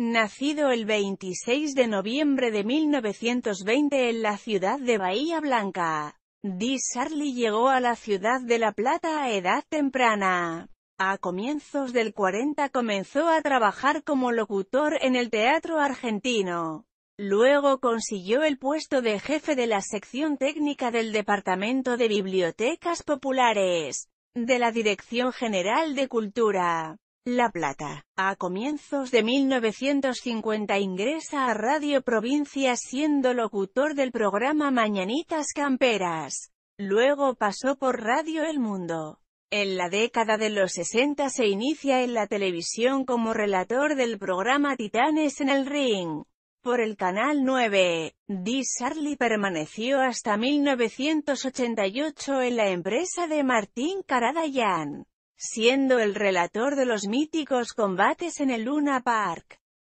Nacido el 26 de noviembre de 1920 en la ciudad de Bahía Blanca, Di Sarli llegó a la ciudad de La Plata a edad temprana. A comienzos del 40 comenzó a trabajar como locutor en el teatro argentino. Luego consiguió el puesto de jefe de la sección técnica del Departamento de Bibliotecas Populares, de la Dirección General de Cultura. La Plata. A comienzos de 1950 ingresa a Radio Provincia siendo locutor del programa Mañanitas Camperas. Luego pasó por Radio El Mundo. En la década de los 60 se inicia en la televisión como relator del programa Titanes en el Ring. Por el Canal 9, Di Sarli permaneció hasta 1988 en la empresa de Martín Caradayán siendo el relator de los míticos combates en el Luna Park.